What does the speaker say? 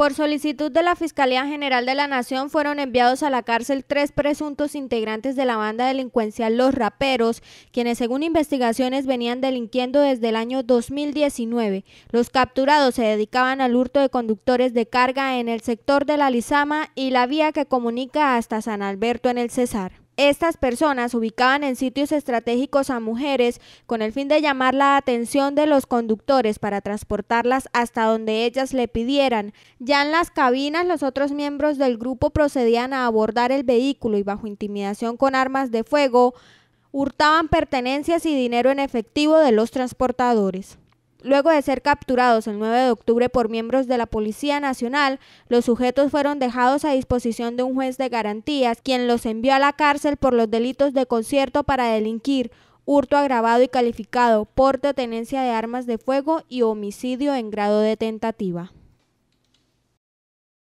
Por solicitud de la Fiscalía General de la Nación fueron enviados a la cárcel tres presuntos integrantes de la banda delincuencial Los Raperos, quienes según investigaciones venían delinquiendo desde el año 2019. Los capturados se dedicaban al hurto de conductores de carga en el sector de la Lizama y la vía que comunica hasta San Alberto en el Cesar. Estas personas ubicaban en sitios estratégicos a mujeres con el fin de llamar la atención de los conductores para transportarlas hasta donde ellas le pidieran. Ya en las cabinas los otros miembros del grupo procedían a abordar el vehículo y bajo intimidación con armas de fuego hurtaban pertenencias y dinero en efectivo de los transportadores. Luego de ser capturados el 9 de octubre por miembros de la Policía Nacional, los sujetos fueron dejados a disposición de un juez de garantías, quien los envió a la cárcel por los delitos de concierto para delinquir, hurto agravado y calificado, porte, tenencia de armas de fuego y homicidio en grado de tentativa.